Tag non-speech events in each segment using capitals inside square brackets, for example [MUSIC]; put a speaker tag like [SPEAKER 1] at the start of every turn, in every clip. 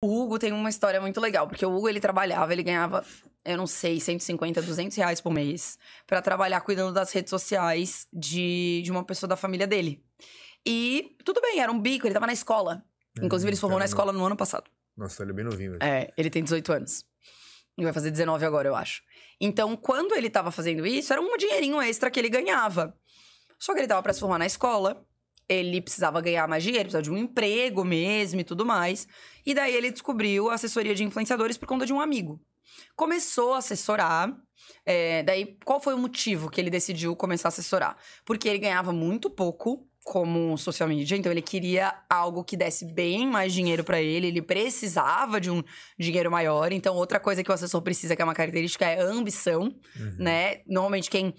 [SPEAKER 1] O Hugo tem uma história muito legal, porque o Hugo ele trabalhava, ele ganhava, eu não sei, 150, 200 reais por mês para trabalhar cuidando das redes sociais de, de uma pessoa da família dele. E tudo bem, era um bico, ele tava na escola. Uhum, Inclusive, ele se formou na escola no ano passado. Nossa, ele é bem novinho. Mesmo. Né? É, ele tem 18 anos. E vai fazer 19 agora, eu acho. Então, quando ele tava fazendo isso, era um dinheirinho extra que ele ganhava. Só que ele tava pra se formar na escola ele precisava ganhar mais dinheiro, precisava de um emprego mesmo e tudo mais. E daí ele descobriu a assessoria de influenciadores por conta de um amigo. Começou a assessorar. É, daí, qual foi o motivo que ele decidiu começar a assessorar? Porque ele ganhava muito pouco como social media, então ele queria algo que desse bem mais dinheiro para ele, ele precisava de um dinheiro maior. Então, outra coisa que o assessor precisa, que é uma característica, é ambição, uhum. né? Normalmente, quem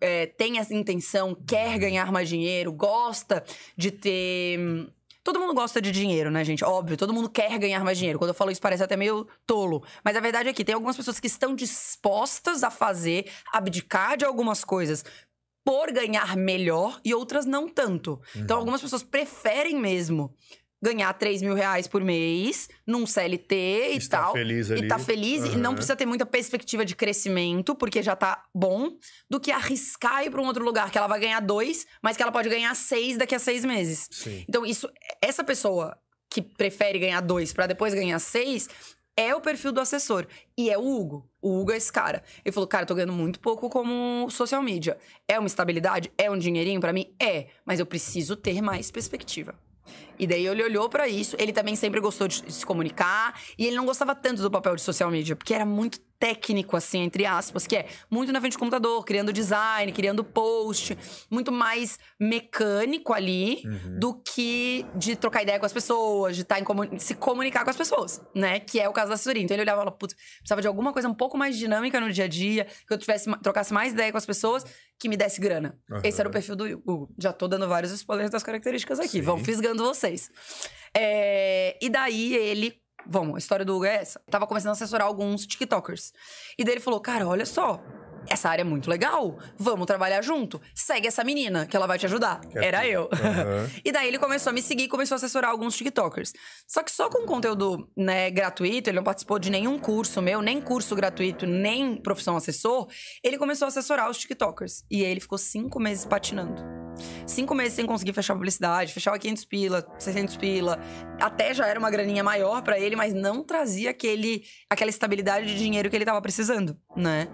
[SPEAKER 1] é, tem essa intenção, quer ganhar mais dinheiro, gosta de ter. Hum, todo mundo gosta de dinheiro, né, gente? Óbvio, todo mundo quer ganhar mais dinheiro. Quando eu falo isso, parece até meio tolo. Mas a verdade é que tem algumas pessoas que estão dispostas a fazer, abdicar de algumas coisas por ganhar melhor e outras não tanto. Então, uhum. Então, algumas pessoas preferem mesmo ganhar 3 mil reais por mês num CLT e Está tal. Feliz ali. E tá feliz uhum. e não precisa ter muita perspectiva de crescimento, porque já tá bom, do que arriscar ir para um outro lugar que ela vai ganhar dois, mas que ela pode ganhar seis daqui a seis meses. Sim. Então, isso, essa pessoa que prefere ganhar dois para depois ganhar seis. É o perfil do assessor. E é o Hugo. O Hugo é esse cara. Ele falou: cara, eu tô ganhando muito pouco como social media. É uma estabilidade? É um dinheirinho para mim? É. Mas eu preciso ter mais perspectiva. E daí ele olhou para isso. Ele também sempre gostou de se comunicar. E ele não gostava tanto do papel de social media, porque era muito técnico, assim, entre aspas, que é muito na frente do computador, criando design, criando post, muito mais mecânico ali uhum. do que de trocar ideia com as pessoas, de, tá comun... de se comunicar com as pessoas, né? Que é o caso da Surina. Então ele olhava e falava, putz, precisava de alguma coisa um pouco mais dinâmica no dia a dia, que eu tivesse, trocasse mais ideia com as pessoas, que me desse grana. Uhum. Esse era o perfil do Hugo. Já tô dando vários spoilers das características aqui, Sim. vão fisgando vocês. É... E daí ele Vamos, a história do Hugo é essa. Tava começando a assessorar alguns TikTokers. E daí ele falou: Cara, olha só, essa área é muito legal, vamos trabalhar junto. Segue essa menina, que ela vai te ajudar. Que é Era eu. Uhum. [LAUGHS] e daí ele começou a me seguir e começou a assessorar alguns TikTokers. Só que só com conteúdo né, gratuito, ele não participou de nenhum curso meu, nem curso gratuito, nem profissão assessor. Ele começou a assessorar os TikTokers. E ele ficou cinco meses patinando cinco meses sem conseguir fechar publicidade, fechava 500 pila, 600 pila. Até já era uma graninha maior para ele, mas não trazia aquele, aquela estabilidade de dinheiro que ele tava precisando, né?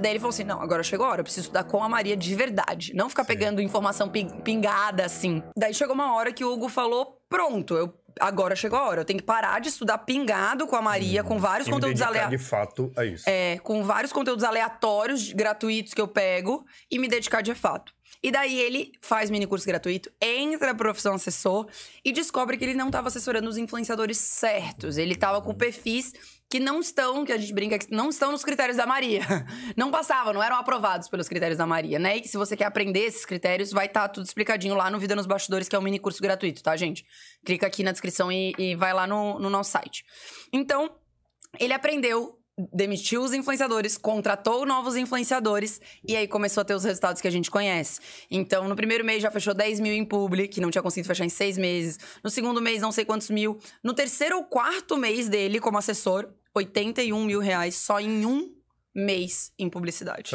[SPEAKER 1] Daí ele falou assim: não, agora chegou a hora, eu preciso estudar com a Maria de verdade. Não ficar Sim. pegando informação pingada assim. Daí chegou uma hora que o Hugo falou: pronto, eu agora chegou a hora. Eu tenho que parar de estudar pingado com a Maria, hum, com uhum. vários conteúdos aleatórios. De fato, é isso. É, com vários conteúdos aleatórios, gratuitos que eu pego e me dedicar de fato. E daí ele faz mini curso gratuito, entra na profissão assessor e descobre que ele não estava assessorando os influenciadores certos. Ele estava com perfis que não estão, que a gente brinca que não estão nos critérios da Maria. [LAUGHS] Não passavam, não eram aprovados pelos critérios da Maria, né? E se você quer aprender esses critérios, vai estar tá tudo explicadinho lá no Vida nos Bastidores, que é um mini curso gratuito, tá, gente? Clica aqui na descrição e, e vai lá no, no nosso site. Então, ele aprendeu demitiu os influenciadores, contratou novos influenciadores e aí começou a ter os resultados que a gente conhece. Então, no primeiro mês já fechou 10 mil em publi, que não tinha conseguido fechar em seis meses. No segundo mês, não sei quantos mil. No terceiro ou quarto mês dele, como assessor, 81 mil reais só em um mês em publicidade.